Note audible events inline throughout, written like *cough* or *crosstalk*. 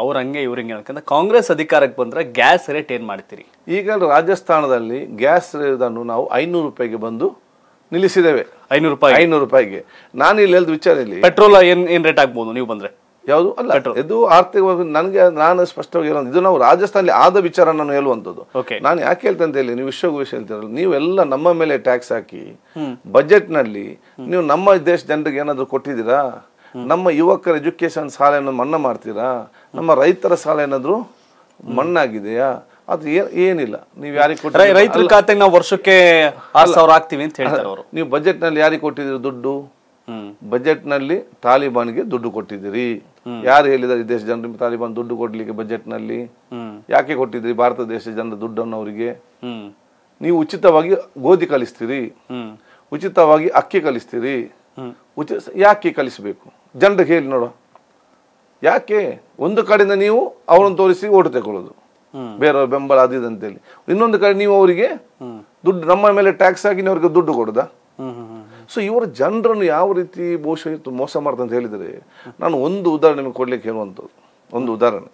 ಅವ್ರ ಹಂಗೆ ಇವ್ರು ಹಿಂಗೆ ಕಾಂಗ್ರೆಸ್ ಅಧಿಕಾರಕ್ಕೆ ಬಂದ್ರೆ ಗ್ಯಾಸ್ ರೇಟ್ ಏನ್ ಮಾಡ್ತೀರಿ ಈಗ ರಾಜಸ್ಥಾನದಲ್ಲಿ ಗ್ಯಾಸ್ ಇದನ್ನು ನಾವು ಐನೂರು ರೂಪಾಯಿಗೆ ಬಂದು ನಿಲ್ಲಿಸಿದ್ದೇವೆ ಐನೂರು ರೂಪಾಯಿ ಐನೂರು ರೂಪಾಯಿಗೆ ನಾನು ಇಲ್ಲಿ ಹೇಳ್ದು ವಿಚಾರ ಇಲ್ಲಿ ಪೆಟ್ರೋಲ್ ಏನ್ ಏನ್ ರೇಟ್ ಆಗ್ಬೋದು ನೀವು ಬಂದ್ರೆ ಯಾವುದು ಅಲ್ಲ ಇದು ಆರ್ಥಿಕವಾಗಿ ನನಗೆ ನಾನು ಸ್ಪಷ್ಟವಾಗಿ ಇದು ನಾವು ರಾಜಸ್ಥಾನದಲ್ಲಿ ಆದ ವಿಚಾರ ನಾನು ಹೇಳುವಂಥದ್ದು ನಾನು ಯಾಕೆ ಹೇಳ್ತಂತ ಹೇಳಿ ನೀವು ವಿಶ್ವ ವಿಷಯ ಅಂತೀರಲ್ಲ ನೀವೆಲ್ಲ ನಮ್ಮ ಮೇಲೆ ಟ್ಯಾಕ್ಸ್ ಹಾಕಿ ಬಜೆಟ್ನಲ್ಲಿ ನೀವು ನಮ್ಮ ದೇಶ ಜನರಿಗೆ ಏನಾದರೂ ಕೊಟ್ಟಿದ್ದೀರಾ ನಮ್ಮ ಯುವಕರ ಎಜುಕೇಷನ್ ಸಾಲ ಏನಾದ್ರು ಮನ್ನಾ ಮಾಡ್ತೀರಾ ನಮ್ಮ ರೈತರ ಸಾಲ ಏನಾದ್ರು ಮಣ್ಣಾಗಿದೆಯಾ ಅದು ಏನಿಲ್ಲ ನೀವು ಯಾರಿಗೆ ಕೊಟ್ಟರೆ ರೈತರ ಖಾತೆಗೆ ನಾವು ವರ್ಷಕ್ಕೆ ಆರು ಸಾವಿರ ಹಾಕ್ತೀವಿ ಅಂತ ಹೇಳ್ತಾರೆ ಅವರು ನೀವು ನಲ್ಲಿ ಯಾರಿಗೆ ಕೊಟ್ಟಿದ್ದೀರಿ ದುಡ್ಡು ಬಜೆಟ್ನಲ್ಲಿ ತಾಲಿಬಾನ್ಗೆ ದುಡ್ಡು ಕೊಟ್ಟಿದ್ದೀರಿ ಯಾರು ಹೇಳಿದ್ದಾರೆ ದೇಶ ಜನರಿಗೆ ತಾಲಿಬಾನ್ ದುಡ್ಡು ಕೊಡ್ಲಿಕ್ಕೆ ಬಜೆಟ್ ನಲ್ಲಿ ಯಾಕೆ ಕೊಟ್ಟಿದ್ರಿ ಭಾರತ ದೇಶ ಜನರ ದುಡ್ಡನ್ನು ಅವರಿಗೆ ನೀವು ಉಚಿತವಾಗಿ ಗೋಧಿ ಕಲಿಸ್ತೀರಿ ಉಚಿತವಾಗಿ ಅಕ್ಕಿ ಕಲಿಸ್ತೀರಿ ಉಚಿತ ಯಾಕೆ ಕಲಿಸಬೇಕು ಜನರಿಗೆ ಹೇಳಿ ನೋಡು ಯಾಕೆ ಒಂದು ಕಡೆಯಿಂದ ನೀವು ಅವರನ್ನು ತೋರಿಸಿ ಓಟು ತಗೊಳ್ಳೋದು ಬೇರೆಯವ್ರ ಬೆಂಬಲ ಅದು ಅಂತೇಳಿ ಇನ್ನೊಂದು ಕಡೆ ನೀವು ಅವರಿಗೆ ದುಡ್ಡು ನಮ್ಮ ಮೇಲೆ ಟ್ಯಾಕ್ಸ್ ಹಾಕಿ ಅವ್ರಿಗೆ ದುಡ್ಡು ಕೊಡೋದಾ ಸೊ ಇವರ ಜನರನ್ನು ಯಾವ ರೀತಿ ಬಹುಶಃ ಮೋಸ ಮಾಡ್ತಾರೆ ಅಂತ ಹೇಳಿದರೆ ನಾನು ಒಂದು ಉದಾಹರಣೆ ನಿಮಗೆ ಕೊಡ್ಲಿಕ್ಕೆ ಹೇಳುವಂಥದ್ದು ಒಂದು ಉದಾಹರಣೆ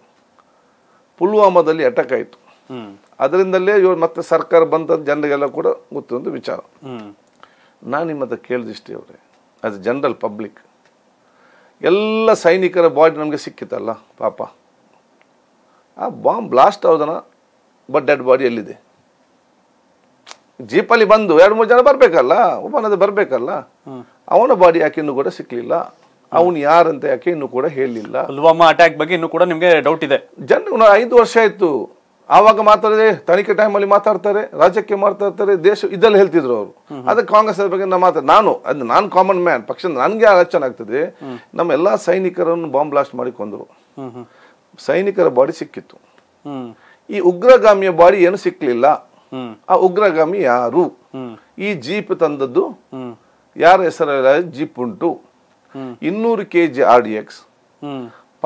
ಪುಲ್ವಾಮಾದಲ್ಲಿ ಅಟ್ಯಾಕ್ ಆಯಿತು ಅದರಿಂದಲೇ ಇವರು ಮತ್ತೆ ಸರ್ಕಾರ ಬಂತ ಜನರಿಗೆಲ್ಲ ಕೂಡ ಗೊತ್ತಿರುವಂಥ ವಿಚಾರ ನಾನು ನಿಮ್ಮ ಹತ್ರ ಕೇಳ್ದಿಷ್ಟೇ ಅವರೇ ಆ್ಯಸ್ ಎ ಜನರಲ್ ಪಬ್ಲಿಕ್ ಎಲ್ಲ ಸೈನಿಕರ ಬಾಡಿ ನಮಗೆ ಸಿಕ್ಕಿತ್ತಲ್ಲ ಪಾಪ ಆ ಬಾಂಬ್ ಬ್ಲಾಸ್ಟ್ ಆಗೋದನ ಬಟ್ ಡೆಡ್ ಬಾಡಿ ಎಲ್ಲಿದೆ ಜೀಪಲ್ಲಿ ಬಂದು ಎರಡು ಮೂರು ಜನ ಬರಬೇಕಲ್ಲ ಒಬ್ಬನದು ಬರಬೇಕಲ್ಲ ಅವನ ಬಾಡಿ ಯಾಕೆ ಇನ್ನೂ ಕೂಡ ಸಿಕ್ಕಲಿಲ್ಲ ಅವನು ಯಾರಂತೆ ಯಾಕೆ ಇನ್ನೂ ಕೂಡ ಹೇಳಲಿಲ್ಲ ಪುಲ್ವಾಮಾ ಅಟ್ಯಾಕ್ ಬಗ್ಗೆ ಇನ್ನೂ ಕೂಡ ನಿಮಗೆ ಡೌಟ್ ಇದೆ ಜನ ಐದು ವರ್ಷ ಆಯಿತು ಆವಾಗ ಮಾತಾಡಿದ್ರೆ ತನಿಖೆ ಟೈಮಲ್ಲಿ ಮಾತಾಡ್ತಾರೆ ರಾಜ್ಯಕ್ಕೆ ಮಾತಾಡ್ತಾರೆ ದೇಶ ಇದೆಲ್ಲ ಹೇಳ್ತಿದ್ರು ಅವರು ಅದಕ್ಕೆ ಕಾಂಗ್ರೆಸ್ ಬಗ್ಗೆ ನಾನು ಮಾತಾಡ ನಾನು ಅದು ನಾನು ಕಾಮನ್ ಮ್ಯಾನ್ ಪಕ್ಷ ನನಗೆ ಆಲೋಚನೆ ಆಗ್ತದೆ ನಮ್ಮ ಎಲ್ಲ ಸೈನಿಕರನ್ನು ಬಾಂಬ್ ಬ್ಲಾಸ್ಟ್ ಮಾಡಿ ಸೈನಿಕರ ಬಾಡಿ ಸಿಕ್ಕಿತ್ತು ಈ ಉಗ್ರಗಾಮಿಯ ಬಾಡಿ ಏನು ಸಿಕ್ಕಲಿಲ್ಲ ಆ ಉಗ್ರಗಾಮಿ ಯಾರು ಈ ಜೀಪ್ ತಂದದ್ದು ಯಾರ ಹೆಸರ ಜೀಪ್ ಉಂಟು ಇನ್ನೂರು K G R D X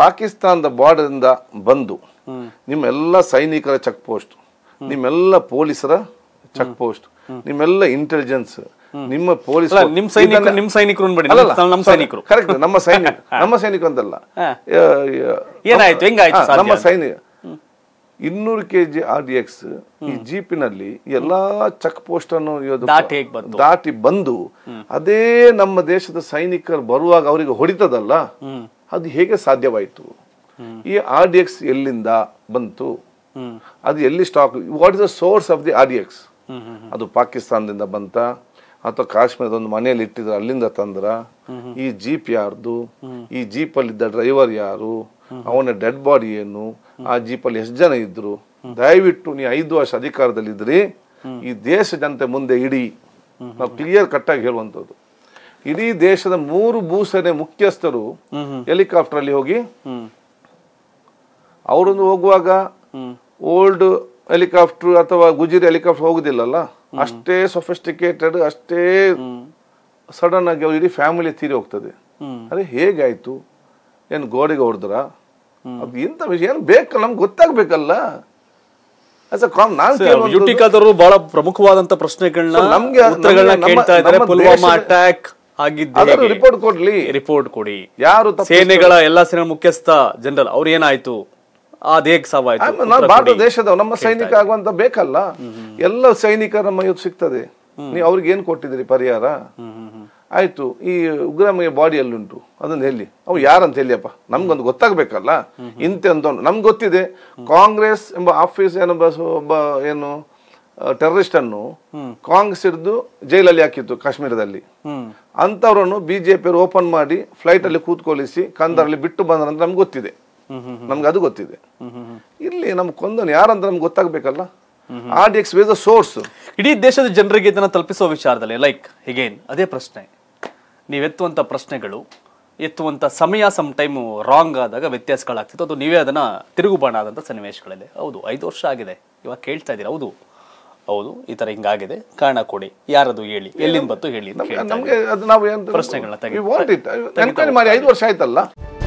ಪಾಕಿಸ್ತಾನದ ಬಾರ್ಡರಿಂದ ಬಂದು ನಿಮ್ಮೆಲ್ಲ ಸೈನಿಕರ ಚೆಕ್ ಪೋಸ್ಟ್ ನಿಮ್ಮೆಲ್ಲ ಪೊಲೀಸರ ಚೆಕ್ ಪೋಸ್ಟ್ ನಿಮ್ಮೆಲ್ಲ ಇಂಟೆಲಿಜೆನ್ಸ್ ನಿಮ್ಮ ಪೊಲೀಸ್ ನಿಮ್ಮ ಸೈನಿಕ ನಿಮ್ಮ ಸೈನಿಕರು ನಮ್ಮ ಸೈನಿಕರು ಕರೆಕ್ಟ್ ನಮ್ಮ ಸೈನಿಕ *laughs* ನಮ್ಮ ಸೈನಿಕ ಅಂತಲ್ಲ ಏನಾಯ್ತು ನಮ್ಮ ಸೈನಿಕ ಇನ್ನೂರು KG G R D X ಈ ಜೀಪಿನಲ್ಲಿ ಎಲ್ಲಾ ಚೆಕ್ ಪೋಸ್ಟ್ ಅನ್ನು ದಾಟಿ ಬಂದು ಅದೇ ನಮ್ಮ ದೇಶದ ಸೈನಿಕರು ಬರುವಾಗ ಅವರಿಗೆ ಹೊಡಿತದಲ್ಲ ಅದು ಹೇಗೆ ಸಾಧ್ಯವಾಯಿತು ಈ ಆರ್ ಡಿ ಎಕ್ಸ್ ಎಲ್ಲಿಂದ ಬಂತು ಅದು ಎಲ್ಲಿ stock what is the source of the R D X ಅದು ಪಾಕಿಸ್ತಾನದಿಂದ ಬಂತ ಅಥವಾ ಕಾಶ್ಮೀರದ ಒಂದು ಮನೆಯಲ್ಲಿ ಇಟ್ಟಿದ್ರೆ ಅಲ್ಲಿಂದ ತಂದ್ರ ಈ ಜೀಪ್ ಯಾರ್ದು ಈ ಜೀಪಲ್ಲಿದ್ದ ಡ್ರೈವರ್ ಯಾರು ಅವನ ಡೆಡ್ ಬಾಡಿ ಏನು ಆ ಜೀಪಲ್ಲಿ ಎಷ್ಟು ಜನ ಇದ್ರು ದಯವಿಟ್ಟು ನೀವು ಐದು ವರ್ಷ ಅಧಿಕಾರದಲ್ಲಿದ್ರಿ ಈ ದೇಶ ಜನತೆ ಮುಂದೆ ಇಡೀ ನಾವು ಕ್ಲಿಯರ್ ಕಟ್ ಆಗಿ ಹೇಳುವಂಥದ್ದು ಇಡೀ ದೇಶದ ಮೂರು ಭೂಸೇನೆ ಮುಖ್ಯಸ್ಥರು ಹೆಲಿಕಾಪ್ಟರ್ ಅಲ್ಲಿ ಹೋಗಿ ಅವರೊಂದು ಹೋಗುವಾಗ ಓಲ್ಡ್ ಹೆಲಿಕಾಪ್ಟರ್ ಅಥವಾ ಗುಜಿರಿ ಹೆಲಿಕಾಪ್ಟರ್ ಹೋಗುದಿಲ್ಲಲ್ಲ ಅಷ್ಟೇ ಸೊಫಿಸ್ಟಿಕೇಟೆಡ್ ಅಷ್ಟೇ ಸಡನ್ ಆಗಿ ಅವ್ರು ಇಡೀ ಫ್ಯಾಮಿಲಿ ತೀರಿ ಹೋಗ್ತದೆ ಅದೇ ಹೇಗಾಯ್ತು ಏನು ಗೋಡೆಗೆ ಹೊಡೆದ್ರ ಅದು ಇಂಥ ವಿಷಯ ಏನು ಬೇಕಲ್ಲ ನಮ್ಗೆ ಗೊತ್ತಾಗ್ಬೇಕಲ್ಲ ಯುಟಿಕಾದರು ಬಹಳ ಪ್ರಮುಖವಾದಂತ ಪ್ರಶ್ನೆಗಳನ್ನ ಕೇಳ್ತಾ ಇದ್ದಾರೆ ಪುಲ್ವಾಮಾ ಅಟ್ಯಾಕ್ ಆಗಿದ್ದ ರಿಪೋರ್ಟ್ ಕೊಡ್ಲಿ ರಿಪೋರ್ಟ್ ಕೊಡಿ ಯಾರು ಸೇನೆಗಳ ಎಲ್ಲಾ ಸೇನೆ ಮುಖ್ಯಸ್ಥ ಜನರಲ್ ಅವ್ರು ಏನಾಯ್ತು ನಾನು ಭಾರತ ದೇಶದ ನಮ್ಮ ಸೈನಿಕ ಆಗುವಂತ ಬೇಕಲ್ಲ ಎಲ್ಲ ಸೈನಿಕ ನಮ್ಮ ಇವತ್ತು ಸಿಗ್ತದೆ ನೀವು ಅವ್ರಿಗೆ ಏನ್ ಕೊಟ್ಟಿದ್ದೀರಿ ಪರಿಹಾರ ಆಯ್ತು ಈ ಬಾಡಿ ಬಾಡಿಯಲ್ಲಿ ಉಂಟು ಅದನ್ನು ಹೇಳಿ ಅವು ಯಾರಂತ ಹೇಳಿಯಪ್ಪ ನಮ್ಗೊಂದು ಗೊತ್ತಾಗ್ಬೇಕಲ್ಲ ಇಂತೆ ಅಂತ ನಮ್ಗೆ ಗೊತ್ತಿದೆ ಕಾಂಗ್ರೆಸ್ ಎಂಬ ಆಫೀಸ್ ಏನೊಬ್ಬ ಒಬ್ಬ ಏನು ಟೆರರಿಸ್ಟ್ ಅನ್ನು ಕಾಂಗ್ರೆಸ್ ಹಿಡಿದು ಜೈಲಲ್ಲಿ ಹಾಕಿತ್ತು ಕಾಶ್ಮೀರದಲ್ಲಿ ಅಂತವ್ರನ್ನು ಬಿಜೆಪಿ ಓಪನ್ ಮಾಡಿ ಫ್ಲೈಟ್ ಅಲ್ಲಿ ಕೂತ್ಕೊಳಿಸಿ ಕಂದರಲ್ಲಿ ಬಿಟ್ಟು ಬಂದ್ರಂತ ನಮ್ಗೆ ಗೊತ್ತಿದೆ ನಮ್ಗೆ ಅದು ಗೊತ್ತಿದೆ ಇಲ್ಲಿ ನಮ್ ಕೊಂದನ್ ಯಾರಂತ ನಮ್ಗೆ ಗೊತ್ತಾಗ್ಬೇಕಲ್ಲ ಆರ್ ಡಿ ಅ ಸೋರ್ಸ್ ಇಡೀ ದೇಶದ ಜನರಿಗೆ ಇದನ್ನ ತಲುಪಿಸುವ ವಿಚಾರದಲ್ಲಿ ಲೈಕ್ ಹಿಗೇನ್ ಅದೇ ಪ್ರಶ್ನೆ ಎತ್ತುವಂತ ಪ್ರಶ್ನೆಗಳು ಎತ್ತುವಂತ ಸಮಯ ಸಮ್ ಟೈಮ್ ರಾಂಗ್ ಆದಾಗ ವ್ಯತ್ಯಾಸಗಳಾಗ್ತಿತ್ತು ಅದು ನೀವೇ ಅದನ್ನ ತಿರುಗುಬಾಣ ಆದಂತ ಸನ್ನಿವೇಶಗಳಲ್ಲಿ ಹೌದು ಐದು ವರ್ಷ ಆಗಿದೆ ಇವಾಗ ಕೇಳ್ತಾ ಇದ್ದೀರಾ ಹೌದು ಹೌದು ಈ ತರ ಹಿಂಗಾಗಿದೆ ಕಾರಣ ಕೊಡಿ ಯಾರದು ಹೇಳಿ ಎಲ್ಲಿಂದ ಬಂತು ಹೇಳಿ ಪ್ರಶ್ನೆಗಳನ್ನ ತೆಗೆದು ಐದು ವರ್ಷ ಆಯ್ತಲ್ಲ